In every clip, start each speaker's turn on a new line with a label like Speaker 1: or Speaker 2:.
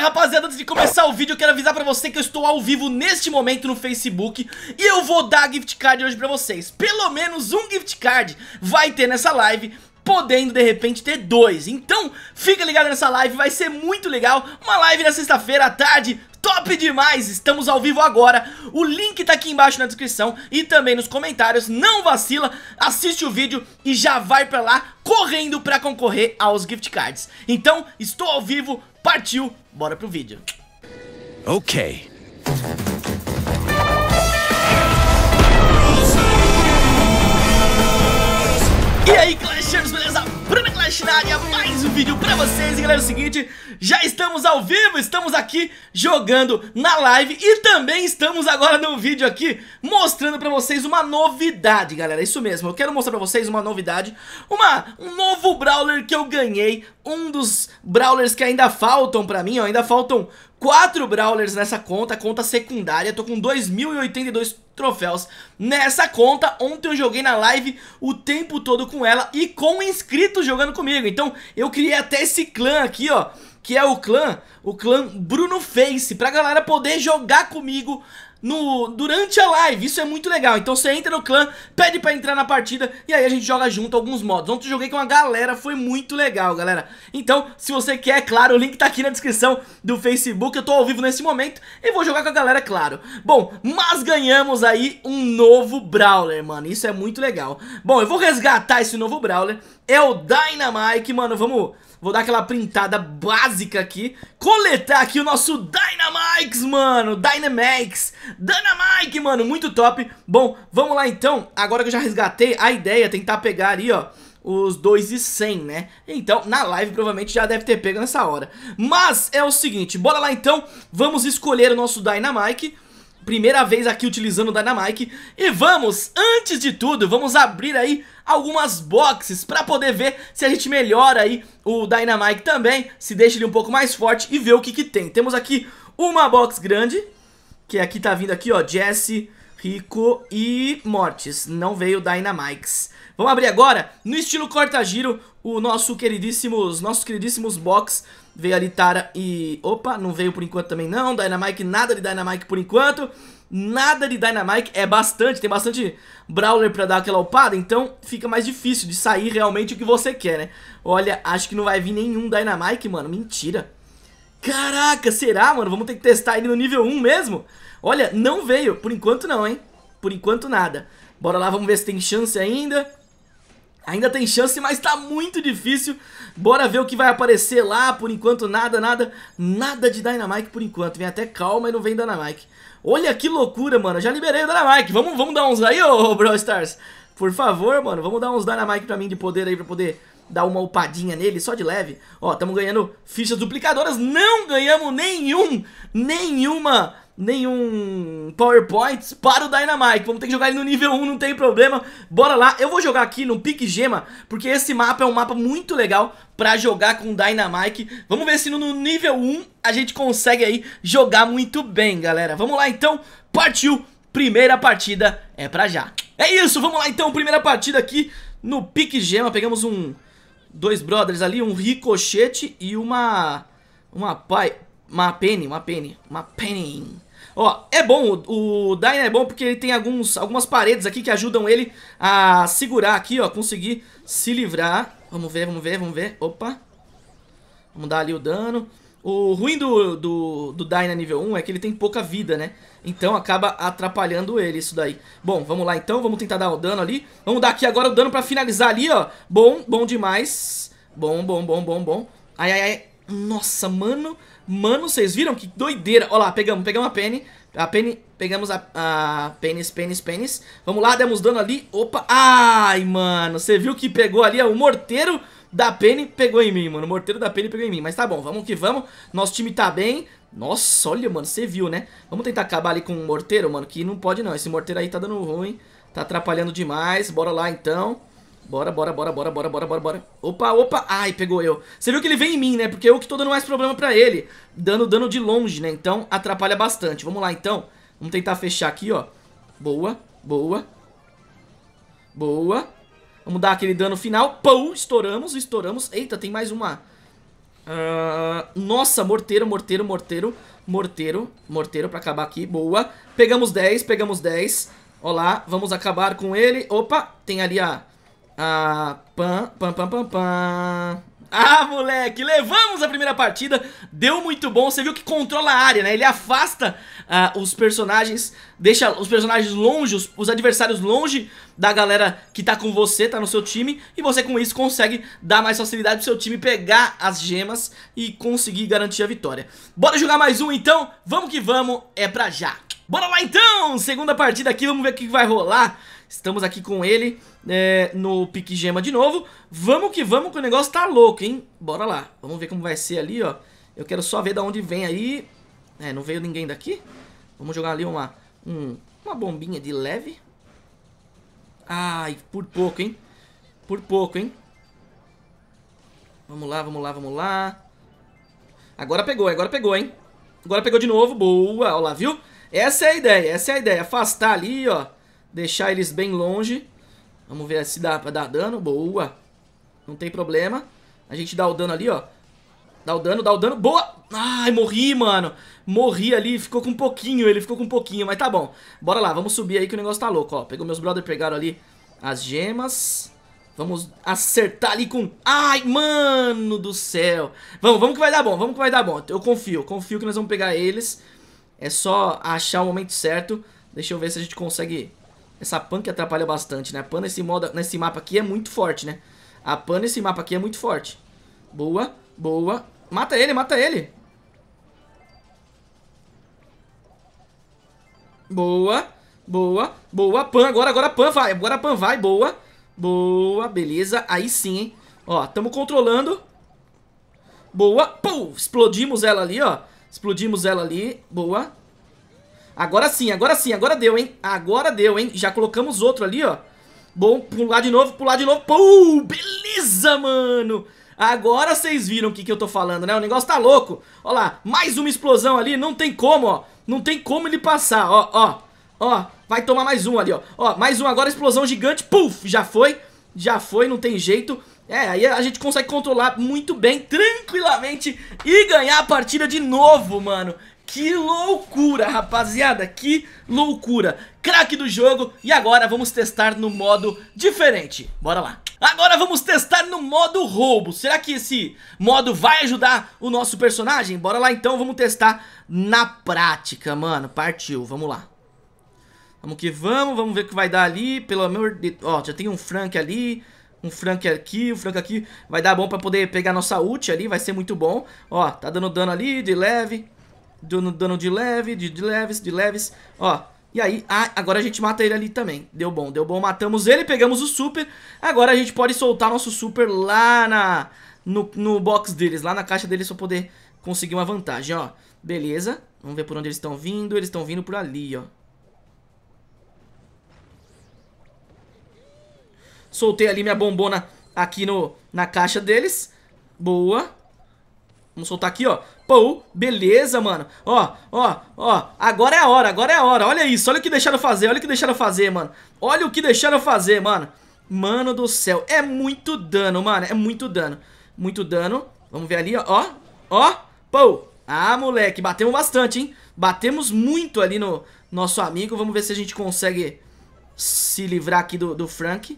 Speaker 1: rapaziada, antes de começar o vídeo eu quero avisar pra você que eu estou ao vivo neste momento no Facebook E eu vou dar gift card hoje pra vocês Pelo menos um gift card vai ter nessa live podendo de repente ter dois. Então, fica ligado nessa live, vai ser muito legal. Uma live na sexta-feira à tarde, top demais, estamos ao vivo agora O link tá aqui embaixo na descrição e também nos comentários Não vacila, assiste o vídeo e já vai pra lá correndo pra concorrer aos gift cards Então, estou ao vivo, partiu, bora pro vídeo Ok E aí, Crash na área, mais um vídeo pra vocês E galera, é o seguinte, já estamos ao vivo, estamos aqui jogando na live E também estamos agora no vídeo aqui mostrando pra vocês uma novidade, galera Isso mesmo, eu quero mostrar pra vocês uma novidade uma, Um novo Brawler que eu ganhei, um dos Brawlers que ainda faltam pra mim, ó, ainda faltam 4 Brawlers nessa conta, conta secundária, tô com 2.082 troféus nessa conta. Ontem eu joguei na live o tempo todo com ela e com inscritos jogando comigo. Então eu criei até esse clã aqui, ó, que é o clã, o clã Bruno Face, pra galera poder jogar comigo no, durante a live, isso é muito legal Então você entra no clã, pede pra entrar na partida E aí a gente joga junto alguns modos Ontem eu joguei com uma galera, foi muito legal, galera Então, se você quer, é claro, o link tá aqui na descrição do Facebook Eu tô ao vivo nesse momento e vou jogar com a galera, claro Bom, mas ganhamos aí um novo Brawler, mano Isso é muito legal Bom, eu vou resgatar esse novo Brawler É o Dynamite, mano, vamos... Vou dar aquela printada básica aqui. Coletar aqui o nosso Dynamix, mano. Dynamax. Dynamike, mano. Muito top. Bom, vamos lá então. Agora que eu já resgatei, a ideia é tentar pegar ali, ó os 2 e 100, né? Então, na live provavelmente já deve ter pego nessa hora. Mas é o seguinte, bora lá então, vamos escolher o nosso Dynamite primeira vez aqui utilizando o Dynamite E vamos, antes de tudo, vamos abrir aí algumas boxes pra poder ver se a gente melhora aí o Dynamite também Se deixa ele um pouco mais forte e ver o que que tem Temos aqui uma box grande, que aqui tá vindo aqui ó, Jesse, Rico e mortes. Não veio Dynamics. Vamos abrir agora, no estilo corta-giro, o nosso queridíssimos, nossos queridíssimos box. Veio ali Tara e... Opa, não veio por enquanto também não. Dynamite, nada de Dynamite por enquanto. Nada de Dynamite, é bastante, tem bastante Brawler pra dar aquela upada, então fica mais difícil de sair realmente o que você quer, né? Olha, acho que não vai vir nenhum Dynamite, mano, mentira. Caraca, será, mano? Vamos ter que testar ele no nível 1 mesmo? Olha, não veio. Por enquanto não, hein? Por enquanto nada. Bora lá, vamos ver se tem chance ainda. Ainda tem chance, mas tá muito difícil. Bora ver o que vai aparecer lá. Por enquanto nada, nada. Nada de Dynamite por enquanto. Vem até calma e não vem Dynamite. Olha que loucura, mano. já liberei o Dynamite. Vamos, vamos dar uns aí, ô Brawl Stars. Por favor, mano. Vamos dar uns Dynamite pra mim de poder aí pra poder dar uma upadinha nele, só de leve. Ó, estamos ganhando fichas duplicadoras. Não ganhamos nenhum, nenhuma, nenhum PowerPoint para o Dynamite. Vamos ter que jogar ele no nível 1, não tem problema. Bora lá. Eu vou jogar aqui no Pique Gema, porque esse mapa é um mapa muito legal para jogar com o Dynamite. Vamos ver se no nível 1 a gente consegue aí jogar muito bem, galera. Vamos lá então, partiu. Primeira partida é pra já. É isso, vamos lá então, primeira partida aqui no Pique Gema, pegamos um dois brothers ali, um ricochete e uma... Uma pai... Uma penny, uma penny, uma penny. Ó, é bom, o, o Dyna é bom porque ele tem alguns, algumas paredes aqui que ajudam ele a segurar aqui, ó, conseguir se livrar. Vamos ver, vamos ver, vamos ver. Opa. Vamos dar ali o dano. O ruim do, do, do Dyna nível 1 é que ele tem pouca vida, né? Então acaba atrapalhando ele isso daí. Bom, vamos lá então, vamos tentar dar o dano ali. Vamos dar aqui agora o dano pra finalizar ali, ó. Bom, bom demais. Bom, bom, bom, bom, bom. Ai, ai, ai. Nossa, mano. Mano, vocês viram? Que doideira. Ó lá, pegamos, pegamos a Penny. A Penny, pegamos a, a pênis, pênis, pênis. Vamos lá, demos dano ali. Opa, ai, mano. Você viu que pegou ali ó, é o morteiro da Penny pegou em mim, mano. O morteiro da Penny pegou em mim. Mas tá bom, vamos que vamos. Nosso time tá bem. Nossa, olha, mano, você viu, né? Vamos tentar acabar ali com o morteiro, mano, que não pode não. Esse morteiro aí tá dando ruim, tá atrapalhando demais. Bora lá, então. Bora, bora, bora, bora, bora, bora, bora, bora. Opa, opa. Ai, pegou eu. Você viu que ele vem em mim, né? Porque eu que tô dando mais problema pra ele. Dando dano de longe, né? Então, atrapalha bastante. Vamos lá, então. Vamos tentar fechar aqui, ó. Boa, boa. Boa. Vamos dar aquele dano final. Pão, estouramos, estouramos. Eita, tem mais uma. Uh, nossa, morteiro, morteiro, morteiro, morteiro, morteiro pra acabar aqui. Boa. Pegamos 10, pegamos 10. Olá, vamos acabar com ele. Opa, tem ali a... A... Pam, pam, pam, pam, pam moleque! Levamos a primeira partida, deu muito bom. Você viu que controla a área, né? Ele afasta uh, os personagens, deixa os personagens longe, os, os, adversários longe da galera que tá com você, tá no seu time. E você com isso consegue dar mais facilidade pro seu time pegar as gemas e conseguir garantir a vitória. Bora jogar mais um então? Vamos que vamos, é pra já! Bora lá então, segunda partida aqui, vamos ver o que vai rolar Estamos aqui com ele é, no pique gema de novo Vamos que vamos que o negócio tá louco, hein Bora lá, vamos ver como vai ser ali, ó Eu quero só ver da onde vem aí É, não veio ninguém daqui Vamos jogar ali uma, um, uma bombinha de leve Ai, por pouco, hein Por pouco, hein Vamos lá, vamos lá, vamos lá Agora pegou, agora pegou, hein Agora pegou de novo, boa, ó lá, viu? Essa é a ideia, essa é a ideia. Afastar ali, ó. Deixar eles bem longe. Vamos ver se dá pra dar dano. Boa. Não tem problema. A gente dá o dano ali, ó. Dá o dano, dá o dano. Boa! Ai, morri, mano. Morri ali, ficou com um pouquinho, ele ficou com um pouquinho, mas tá bom. Bora lá, vamos subir aí que o negócio tá louco, ó. Pegou meus brother, pegaram ali as gemas. Vamos acertar ali com... Ai, mano do céu. Vamos, vamos que vai dar bom, vamos que vai dar bom. Eu confio, confio que nós vamos pegar eles. É só achar o momento certo. Deixa eu ver se a gente consegue... Essa Pan que atrapalha bastante, né? A Pan nesse, modo, nesse mapa aqui é muito forte, né? A Pan nesse mapa aqui é muito forte. Boa, boa. Mata ele, mata ele. Boa, boa, boa. Pan, agora, agora Pan vai. Agora Pan vai, boa. Boa, beleza. Aí sim, hein? Ó, tamo controlando. Boa. Pum, explodimos ela ali, ó. Explodimos ela ali. Boa. Agora sim, agora sim, agora deu, hein? Agora deu, hein? Já colocamos outro ali, ó. Bom, pular de novo, pular de novo. Pum! Beleza, mano! Agora vocês viram o que, que eu tô falando, né? O negócio tá louco. Ó lá, mais uma explosão ali. Não tem como, ó. Não tem como ele passar, ó, ó. Ó, vai tomar mais um ali, ó. Ó, mais um agora, explosão gigante. Puf! Já foi. Já foi, não tem jeito. É, aí a gente consegue controlar muito bem, tranquilamente e ganhar a partida de novo, mano. Que loucura, rapaziada, que loucura. Craque do jogo e agora vamos testar no modo diferente. Bora lá. Agora vamos testar no modo roubo. Será que esse modo vai ajudar o nosso personagem? Bora lá então, vamos testar na prática, mano. Partiu, vamos lá. Vamos que vamos, vamos ver o que vai dar ali. Pelo amor de... Ó, já tem um Frank ali um Frank aqui, um Frank aqui. Vai dar bom pra poder pegar nossa ult ali, vai ser muito bom. Ó, tá dando dano ali, de leve. Dando dano de leve, de, de leves, de leves. Ó, e aí, ah, agora a gente mata ele ali também. Deu bom, deu bom, matamos ele, pegamos o super. Agora a gente pode soltar nosso super lá na... No, no box deles, lá na caixa deles pra poder conseguir uma vantagem, ó. Beleza, vamos ver por onde eles estão vindo. Eles estão vindo por ali, ó. Soltei ali minha bombona aqui no, na caixa deles. Boa. Vamos soltar aqui, ó. Pou, beleza, mano. Ó, ó, ó. Agora é a hora, agora é a hora. Olha isso, olha o que deixaram fazer, olha o que deixaram fazer, mano. Olha o que deixaram fazer, mano. Mano do céu. É muito dano, mano. É muito dano. Muito dano. Vamos ver ali, ó. Ó, Pou. Ah, moleque. Batemos bastante, hein. Batemos muito ali no nosso amigo. Vamos ver se a gente consegue se livrar aqui do, do Frank.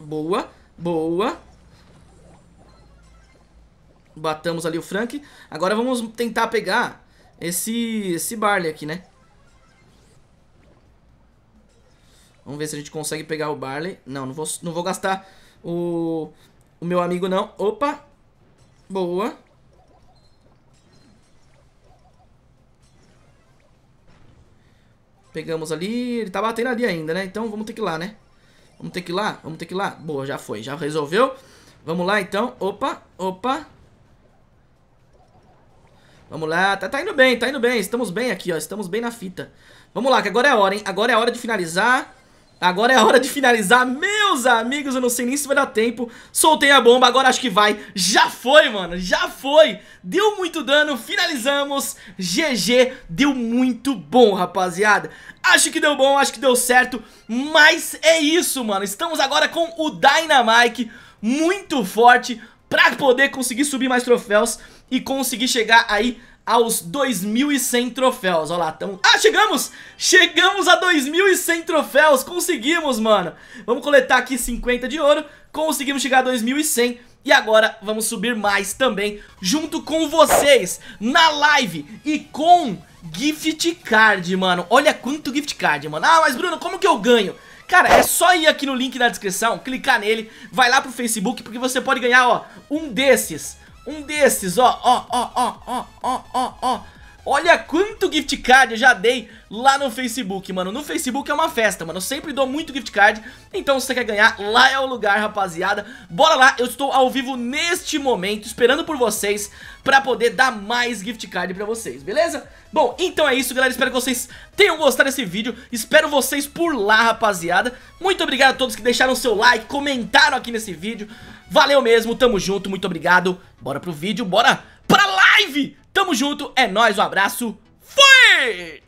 Speaker 1: Boa, boa. Batamos ali o Frank. Agora vamos tentar pegar esse, esse Barley aqui, né? Vamos ver se a gente consegue pegar o Barley. Não, não vou, não vou gastar o, o meu amigo, não. Opa! Boa. Pegamos ali. Ele tá batendo ali ainda, né? Então vamos ter que ir lá, né? Vamos ter que ir lá? Vamos ter que ir lá? Boa, já foi, já resolveu. Vamos lá, então. Opa, opa. Vamos lá. Tá, tá indo bem, tá indo bem. Estamos bem aqui, ó. Estamos bem na fita. Vamos lá, que agora é a hora, hein? Agora é a hora de finalizar. Agora é a hora de finalizar, meus amigos, eu não sei nem se vai dar tempo Soltei a bomba, agora acho que vai Já foi, mano, já foi Deu muito dano, finalizamos GG, deu muito bom, rapaziada Acho que deu bom, acho que deu certo, mas é isso, mano. Estamos agora com o Dynamite muito forte para poder conseguir subir mais troféus e conseguir chegar aí aos 2.100 troféus, olha lá, Ah, chegamos! Chegamos a 2.100 troféus, conseguimos, mano! Vamos coletar aqui 50 de ouro, conseguimos chegar a 2.100 e agora vamos subir mais também junto com vocês na live e com Gift card, mano. Olha quanto gift card, mano. Ah, mas Bruno, como que eu ganho? Cara, é só ir aqui no link na descrição, clicar nele, vai lá pro Facebook, porque você pode ganhar, ó, um desses. Um desses, ó, ó, ó, ó, ó, ó, ó, ó. Olha quanto gift card eu já dei lá no Facebook, mano No Facebook é uma festa, mano Eu sempre dou muito gift card Então se você quer ganhar, lá é o lugar, rapaziada Bora lá, eu estou ao vivo neste momento Esperando por vocês Pra poder dar mais gift card pra vocês, beleza? Bom, então é isso, galera Espero que vocês tenham gostado desse vídeo Espero vocês por lá, rapaziada Muito obrigado a todos que deixaram seu like Comentaram aqui nesse vídeo Valeu mesmo, tamo junto, muito obrigado Bora pro vídeo, bora live. Tamo junto, é nóis, um abraço, fui!